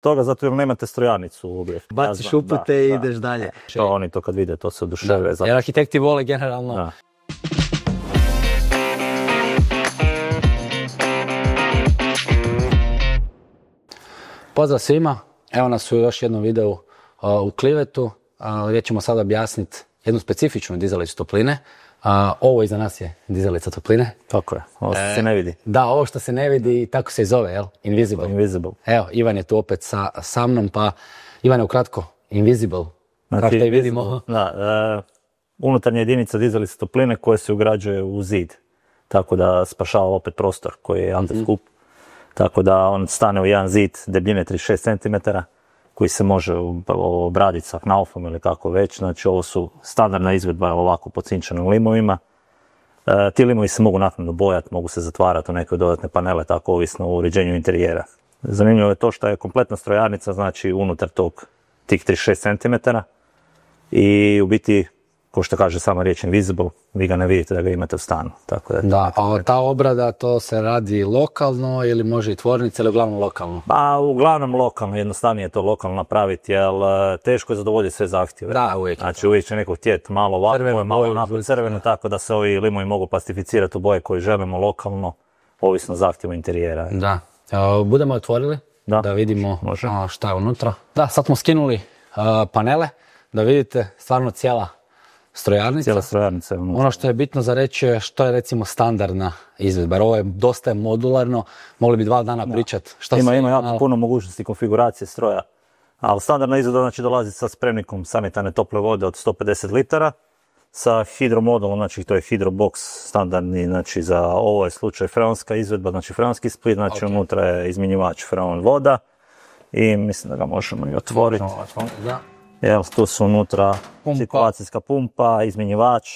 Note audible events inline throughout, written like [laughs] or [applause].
toga zato jer nemate strojanicu u Baciš upute i ideš dalje. E, to, oni to kad vide, to se oduševuje. Jer arhitekti vole generalno. Pozdrav svima, evo nas u još jednom videu uh, u Klivetu. Uh, gdje ćemo sad objasniti jednu specifičnu dizalicu topline a, ovo iza nas je dizelica topline. Tako je, ovo se ne vidi. E, da, ovo što se ne vidi, tako se i zove, jel? Invisible. Invisible. Evo, Ivan je tu opet sa, sa mnom, pa je ukratko, Invisible, znači, kako te vidimo. [laughs] Da, e, unutarnja jedinica dizalice topline koja se ugrađuje u zid, tako da spašava opet prostor koji je antiskup. Mhm. Tako da on stane u jedan zid debljine 36 cm koji se može obraditi sa knaufom ili kako već. Znači ovo su standardna izvedba ovako po cinčanim limovima. E, ti limovi se mogu naknadno bojati, mogu se zatvarati u neke dodatne panele, tako ovisno o uređenju interijera. Zanimljivo je to što je kompletna strojarnica, znači unutar tog tih 36 cm i u biti ko što kaže sama riječ invisible, vi ga ne vidite da ga imate u stanu. Tako da, a pa ta obrada to se radi lokalno ili može i tvornica ili uglavnom lokalno? Pa uglavnom lokalno, jednostavnije je to lokalno napraviti, jer eh, teško je zadovoljiti sve zahtjeve. Da, uvijek. Znači uvijek će neko htjet malo ovako, malo naprijed crveno, tako da se ovi limovi mogu pastificirati u boje koje želimo lokalno, ovisno zahtjevu interijera. Da. Budemo otvorili da, da vidimo može. šta je unutra. Da, sad smo skinuli eh, panele da vidite stvarno cijela strojarnica. Ono što je bitno za reći je što je recimo standardna izvedba, ovo je dosta je modularno, mogli bi dva dana pričati. Šta ima, jako puno mogućnosti konfiguracije stroja, ali standardna izvedba znači dolazi sa spremnikom sanitarne tople vode od 150 litara, sa hidromodulom, znači to je hidrobox standardni, znači za ovo je slučaj freonska izvedba, znači freonski split, znači unutra je izmjenjivač freon voda i mislim da ga možemo i otvoriti. Jel, tu su unutra pumpa. pumpa, izmjenjivač,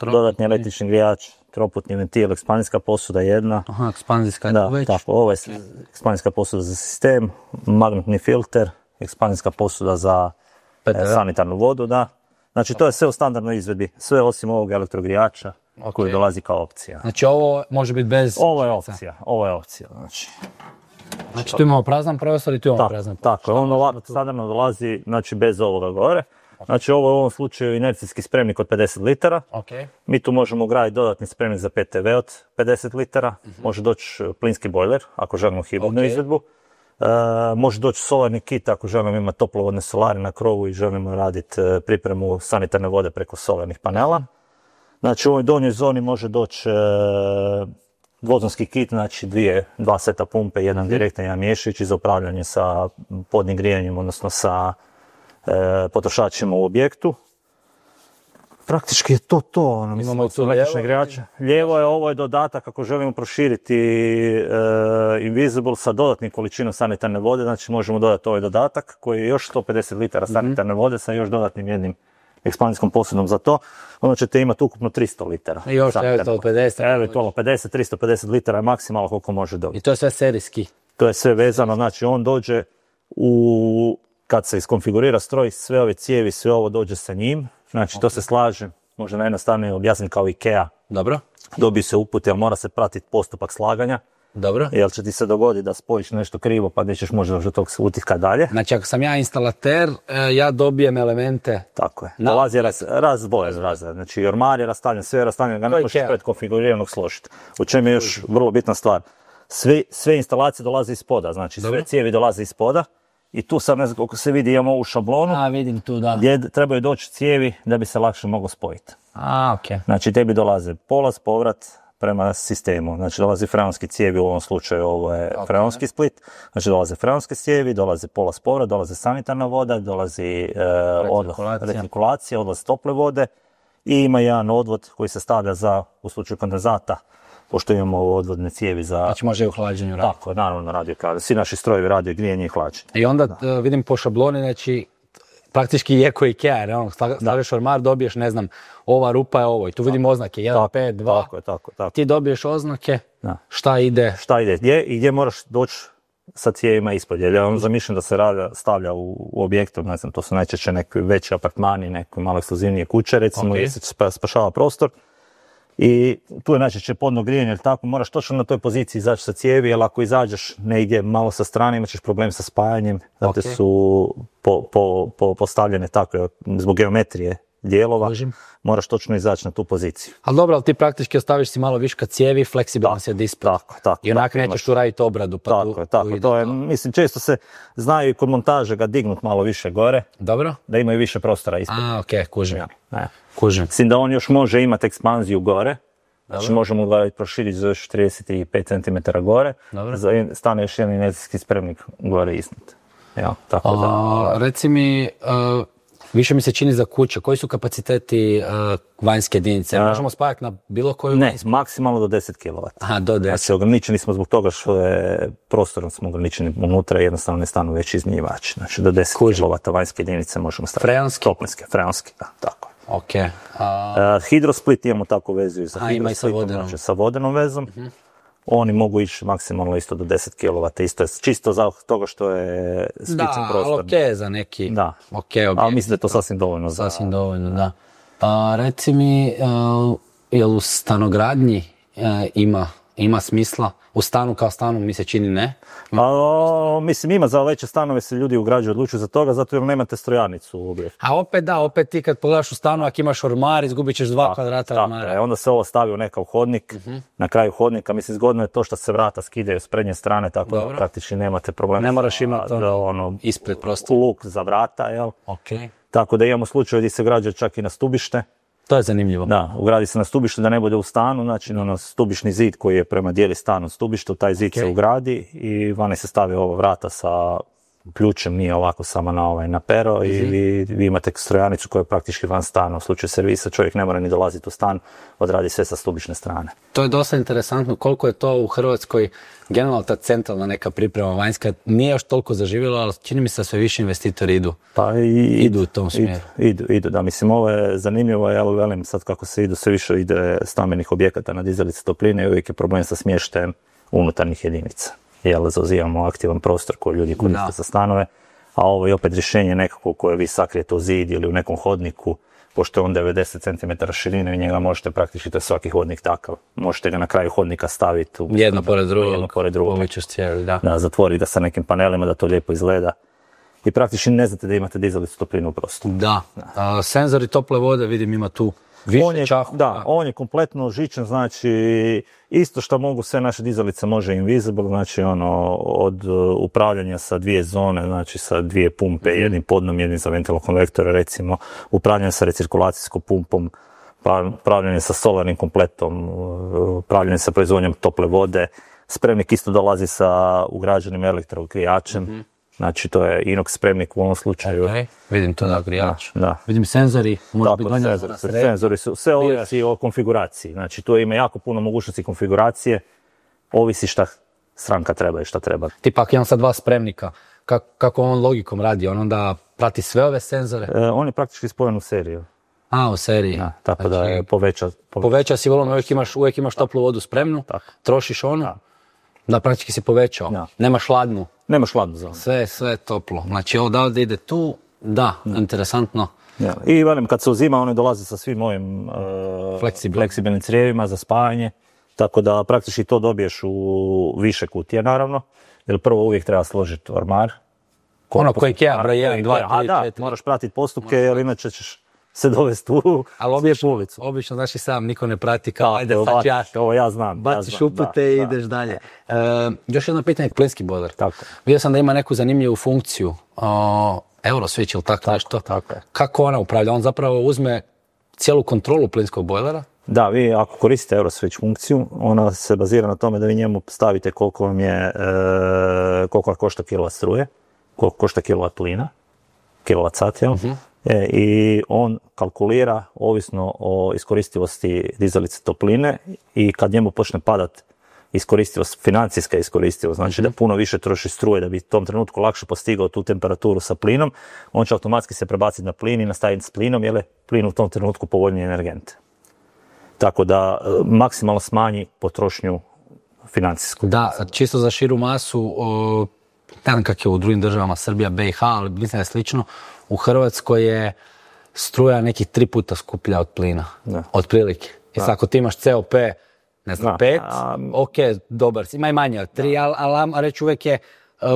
dodatni električni grijač, troputni ventil, ekspanzijska posuda jedna. Aha, ekspanzijska da, već. Tako, ovo je ekspanzijska posuda za sistem, magnetni filter, ekspanzijska posuda za e, sanitarnu vodu, da. Znači to je sve u standardnoj izvedbi, sve osim ovog elektrogrijača koji dolazi kao opcija. Znači ovo može biti bez... Ovo je opcija, ovo je opcija, znači. Znači tu imamo prazan prostor i tu imamo prazan prostor. Tako, on standardno dolazi, znači bez ovoga gore. Znači ovo u ovom slučaju inercijski spremnik od 50 litara. Mi tu možemo ugraditi dodatni spremnik za PTV od 50 litara. Mhm. Može doći e, plinski bojler ako želimo hibridnu izvedbu. E, može doći solarni kit ako želimo imati toplovodne solare na krovu i želimo raditi e, pripremu sanitarne vode preko solarnih panela. Mhm. Znači u ovoj donjoj zoni može doći e, kit, znači dvije, dva seta pumpe, jedan mm direktan, jedan miješić za upravljanje sa podnim grijanjem, odnosno sa E, potrošačima u objektu. Praktički je to to, ono, imamo tu električne grijače Lijevo je, ovo je dodatak ako želimo proširiti e, Invisible sa dodatnim količinom sanitarne vode, znači možemo dodati ovaj dodatak koji je još 150 litara mhm. sanitarne vode sa još dodatnim jednim ekspanijskom posudom za to, onda ćete imati ukupno 300 litara. I još 50 to 50, 350 litara je maksimalno koliko može dobiti. I to je sve serijski? To je sve vezano, znači on dođe u kad se iskonfigurira stroj, sve ove cijevi, sve ovo dođe sa njim. Znači, to se slaže, možda najjednostavnije objasnim kao IKEA. Dobro. Dobiju se upute, ali mora se pratiti postupak slaganja. Dobro. Jer će ti se dogoditi da spojiš nešto krivo pa nećeš možda do tog utiska dalje? Znači ako sam ja instalater, e, ja dobijem elemente. Tako je. Na... Dolazi raz, raz, Znači ormar je rastavljen, sve je rastavljeno, ga ne možeš pred konfiguriranog složiti. U čemu je još vrlo bitna stvar. sve instalacije dolaze iz poda. znači sve cijevi dolaze iz spoda i tu sam, ne znam koliko se vidi, imamo ovu šablonu. A, vidim tu, da. Gdje trebaju doći cijevi da bi se lakše moglo spojiti. A, okej. Znači, tebi dolaze polaz, povrat prema sistemu. Znači, dolazi freonski cijevi, u ovom slučaju ovo je split. Znači, dolaze freonske cijevi, dolaze polaz, povrat, dolaze sanitarna voda, dolazi e, retikulacija, odlaz tople vode i ima jedan odvod koji se stavlja za, u slučaju kondenzata, pošto imamo odvodne cijevi za... Znači može i u hlađenju raditi. Tako, naravno radio kada Svi naši strojevi u grijanje i hlađenje. I onda e, vidim po šabloni, znači praktički je koji Ikea, jer ono, staviš ormar, dobiješ, ne znam, ova rupa je ovo i tu vidim oznake, 1, 5, 2. Tako, tako, tako. Ti dobiješ oznake, šta ide? Šta ide, gdje i gdje moraš doći sa cijevima ispod, jer ja vam ono zamišljam da se rada, stavlja u, u objektu, ne znam, to su najčešće neki veći apartmani, neke malo ekskluzivnije kuće, recimo, se spašava prostor i tu je najčešće podno grijanje, jer tako moraš točno na toj poziciji izaći sa cijevi, jer ako izađeš negdje malo sa strane imat ćeš problem sa spajanjem, zato te su po, postavljene tako zbog geometrije dijelova, moraš točno izaći na tu poziciju. Ali dobro, ali ti praktički ostaviš si malo viška cijevi, fleksibilno se disput. Tako, tako. I onak nećeš tu raditi obradu. Pa tako, tu, tako. to je, mislim, često se znaju i kod montaže ga dignut malo više gore. Dobro. Da imaju više prostora ispred. A, okej, kužim. Ja, Kužim. Mislim da on još može imati ekspanziju gore. Znači dobro. Znači možemo ga proširiti za još 35 cm gore. Dobro. Stane još jedan inezijski spremnik gore iznad. Ja, tako A, da. Reci mi, e, Više mi se čini za kuće. Koji su kapaciteti vanjske jedinice? Možemo spajati na bilo koju? Ne, maksimalno do 10 kW. a do 10. Znači, ograničeni smo zbog toga što je prostorom smo ograničeni unutra, jednostavno ne stanu već iznijivači. Znači, do 10 kW vanjske jedinice možemo staviti. Freonski? Toplinske, freonski, da, tako. Ok. hidrosplit imamo takvu vezu i za ima i sa vodenom. Znači sa vodenom vezom. Mhm oni mogu ići maksimalno isto do 10 kW, isto je čisto za toga što je spicen prostor. Da, okay, za neki da. ok objekt. Ali mislim da je to sasvim dovoljno. Sasvim dovoljno, da. reci mi, e, jel u stanogradnji e, ima ima smisla? U stanu kao stanu mi se čini ne. A, mislim ima za veće stanove se ljudi ugrađuju, odlučuju za toga zato jer nemate strojarnicu A opet da, opet ti kad pogledaš u stanu ako imaš ormar izgubit ćeš dva kvadrata ormara. onda se ovo stavi u neka hodnik, mhm. na kraju hodnika mislim zgodno je to što se vrata skidaju s prednje strane tako Dobro. da praktički nemate problem. Ne moraš imati ono, ono, ispred prostora. Luk za vrata, jel? Tako da imamo slučaj gdje se građa čak i na stubište. To je zanimljivo. Da, ugradi se na stubištu da ne bude u stanu, znači na ono stubišni zid koji je prema dijeli stan od stubištu, taj zid se ugradi i vani se stavi ova vrata sa ključem, nije ovako samo na ovaj na pero mhm. i vi, imate strojanicu koja je praktički van stana. U slučaju servisa čovjek ne mora ni dolaziti u stan, odradi sve sa stubične strane. To je dosta interesantno koliko je to u Hrvatskoj generalno ta centralna neka priprema vanjska nije još toliko zaživjela, ali čini mi se da sve više investitori idu. Pa i, idu u tom smjeru. idu, idu, da. Mislim, ovo je zanimljivo, ja velim sad kako se idu, sve više ide stambenih objekata na dizalice topline i uvijek je problem sa smještajem unutarnjih jedinica jel, zauzivamo aktivan prostor koji ljudi koriste za stanove, a ovo je opet rješenje nekako koje vi sakrijete u zid ili u nekom hodniku, pošto je on 90 cm širine i njega možete praktički, to je svaki hodnik takav. Možete ga na kraju hodnika staviti. U, jedno pored drugog. Jedno pored drugog. da. Da, zatvori ga sa nekim panelima da to lijepo izgleda. I praktički ne znate da imate dizalicu toplinu u prostoru. Da. senzori tople vode vidim ima tu. Više on je, da, on je kompletno žičan, znači isto što mogu sve naše dizalice može invisible, znači ono od e, upravljanja sa dvije zone, znači sa dvije pumpe, mhm. jednim podnom, jednim za ventilokonvektore recimo, upravljanje sa recirkulacijskom pumpom, upravljanje sa solarnim kompletom, e, upravljanje sa proizvodnjom tople vode, spremnik isto dolazi sa ugrađenim elektrogrijačem. mm. Znači to je inox spremnik u ovom slučaju. Vidim to na Da, Vidim senzori, može Tako, biti na senzori, senzori su, sve ovisi o konfiguraciji. Znači tu ima jako puno mogućnosti konfiguracije, ovisi šta stranka treba i šta treba. Tipak imam sad dva spremnika, kako on logikom radi, on onda prati sve ove senzore? E, on je praktički spojen u seriju. A, u seriji. Da, tako da znači, je poveća. Poveća, poveća si volom, uvijek imaš, uvijek imaš toplu vodu spremnu, trošiš ono, da praktički si povećao, nemaš hladnu. Nemaš hladnu zonu. Sve, sve je toplo. Znači ovdje ide tu, da, interesantno. I velim, kad se uzima, oni dolaze sa svim mojim e, fleksibilnim crijevima za spajanje, tako da praktički to dobiješ u više kutije, naravno, jer prvo uvijek treba složiti ormar. Ono koji je broj 1, 2, 3, 4. Moraš pratiti postupke, jer inače ćeš se dovesti u Ali obično, ulicu. obično, znaš i sam, niko ne prati kao, ajde, sad ja, ovo ja znam. Baciš upute i ideš dalje. E, još jedno pitanje, plinski boiler, Tako. Vidio sam da ima neku zanimljivu funkciju, o, Euroswitch ili tako, nešto. Tako Kako ona upravlja? On zapravo uzme cijelu kontrolu plinskog bojlera? Da, vi ako koristite Euroswitch funkciju, ona se bazira na tome da vi njemu stavite koliko vam je, e, koliko košta kilovat struje, koliko košta kilovat plina, kilovat sat, jel? Mhm. E, i on kalkulira ovisno o iskoristivosti dizalice topline i kad njemu počne padat iskoristivost, financijska iskoristivost, znači da mhm. puno više troši struje da bi u tom trenutku lakše postigao tu temperaturu sa plinom, on će automatski se prebaciti na plin i nastaviti s plinom jer je plin u tom trenutku povoljniji energent. Tako da e, maksimalno smanji potrošnju financijsku. Da, čisto za širu masu, ne znam kak je u drugim državama, Srbija, BiH, ali mislim da je slično, u Hrvatskoj je struja nekih tri puta skuplja od plina. Da. Otprilike. I sad ako ti imaš COP, ne znam, da. pet, a, ok, dobar, ima i manje od tri, ali al, reći uvijek je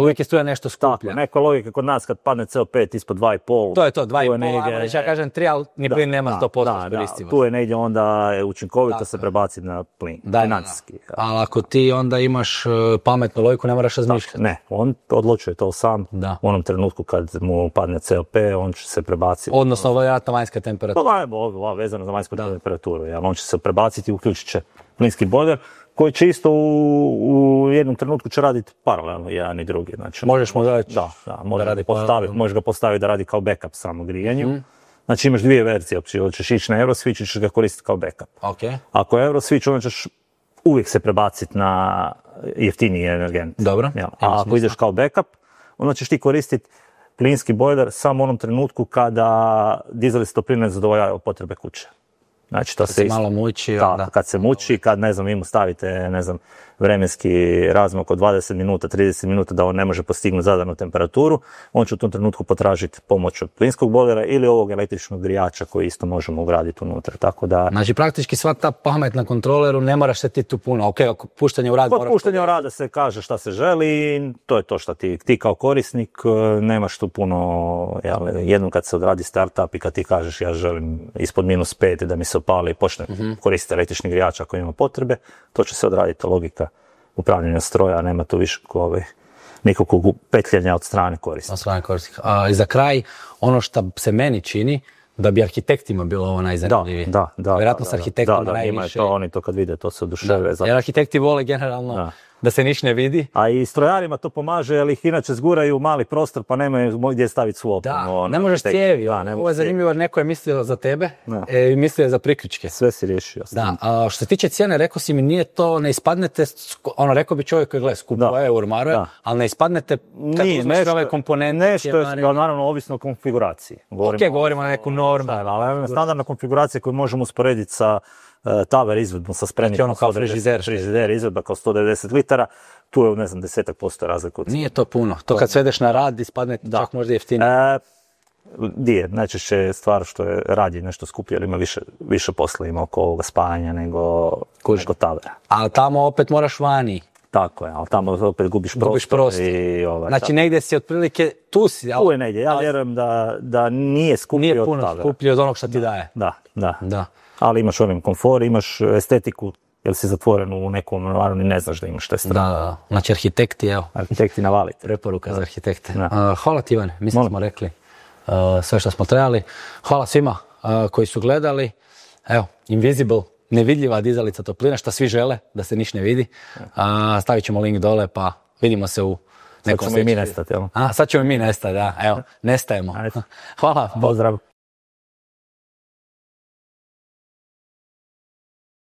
uvijek je struja nešto skuplja. Tako, neka logika kod nas kad padne CO5 ispod 2,5. To je to, 2,5, ja kažem 3, ali ni plin nema 100% da, tu je negdje onda učinkovito se prebaciti na plin, da, financijski. Da. Ali ako ti onda imaš e, pametnu logiku, ne moraš razmišljati. Ne, on odlučuje to sam u onom trenutku kad mu padne CO5, on će se prebaciti. Odnosno, vjerojatno vanjska temperatura. Pa je vezano za vanjsku temperaturu, jer on će se prebaciti i uključit će plinski boiler koji će isto u, u jednom trenutku će raditi paralelno jedan i drugi. Znači, možeš Da, da, možeš, da radi možeš ga postaviti da radi kao backup samo grijanju. Mhm. Znači imaš dvije verzije, opće, ćeš ići na Euroswitch i ćeš ga koristiti kao backup. Okay. Ako je Euroswitch, onda ćeš uvijek se prebaciti na jeftiniji energent. Dobro. Ja. A ako ideš kao backup, onda ćeš ti koristiti plinski bojler samo u onom trenutku kada dizeli ne zadovoljavaju potrebe kuće. Znači, to kad se, malo muči, kad se muči, kad ne znam, vi mu stavite, ne znam, vremenski razmak od 20 minuta, 30 minuta da on ne može postignuti zadanu temperaturu, on će u tom trenutku potražiti pomoć od plinskog bolera ili ovog električnog grijača koji isto možemo ugraditi unutra. Tako da... Znači praktički sva ta pamet na kontroleru ne moraš se ti tu puno, ok, ako puštanje u rad... Kod puštanje u rada se kaže šta se želi i to je to što ti, ti kao korisnik e, nemaš tu puno, jel, jednom kad se odradi startup i kad ti kažeš ja želim ispod minus pet da mi se opali i počne mm koristiti električni grijač ako ima potrebe, to će se odraditi logika upravljanja stroja, nema tu više ovaj, nikakvog petljanja od strane korisnika. Od strane korisnika. A, I za kraj, ono što se meni čini, da bi arhitektima bilo ovo najzanimljivije. Da, da, da. Vjerojatno da, s da, Ima to, oni to kad vide, to se oduševe. Da. Jer arhitekti vole generalno da se niš ne vidi. A i strojarima to pomaže, jer ih inače zguraju u mali prostor, pa nemaju gdje staviti svopu. Da, ono, ne možeš tek... cijevi. Ovo je zanimljivo, neko je mislio za tebe e, i mislio je za priključke. Sve si riješio. Da, a što se tiče cijene, rekao si mi, nije to, ne ispadnete, ono, rekao bi čovjek, gle, skupo je urmaro ali ne ispadnete kad uzmeš ove komponente. Nešto je, naravno, ovisno o konfiguraciji. ok, govorimo o, na neku normu. Standardna konfiguracija koju možemo usporediti sa E, taver izvedbom sa spremnikom. Znači, ono kao frižider. Frižider izvedba kao 190 litara, tu je ne znam desetak posto razliku. Nije to puno, to kad svedeš na rad ispadne da. čak možda jeftinije. Di e, je, najčešće je stvar što je radi nešto skuplje, jer ima više, više posla ima oko ovoga spajanja nego, nego tavera. Ali tamo opet moraš vani. Tako je, ali tamo opet gubiš prostor. Ovaj, znači negdje si otprilike, tu si. tu je negdje, ja vjerujem da, da nije skuplji nije puno od skuplji od onog što ti daje. da. da ali imaš ovim komfor, imaš estetiku, jel si zatvoren u nekom i ne znaš da imaš te strane. Da, da, znači arhitekti, evo. Arhitekti navalite. Preporuka za arhitekte. hvala ti, Ivan, mislim smo rekli e, sve što smo trebali. Hvala svima e, koji su gledali. Evo, Invisible, nevidljiva dizalica toplina, što svi žele, da se niš ne vidi. Stavit ćemo link dole, pa vidimo se u nekom Sad ćemo i mi nestati, A, sad ćemo i mi nestati, da. Evo, nestajemo. Hvala. Pozdrav.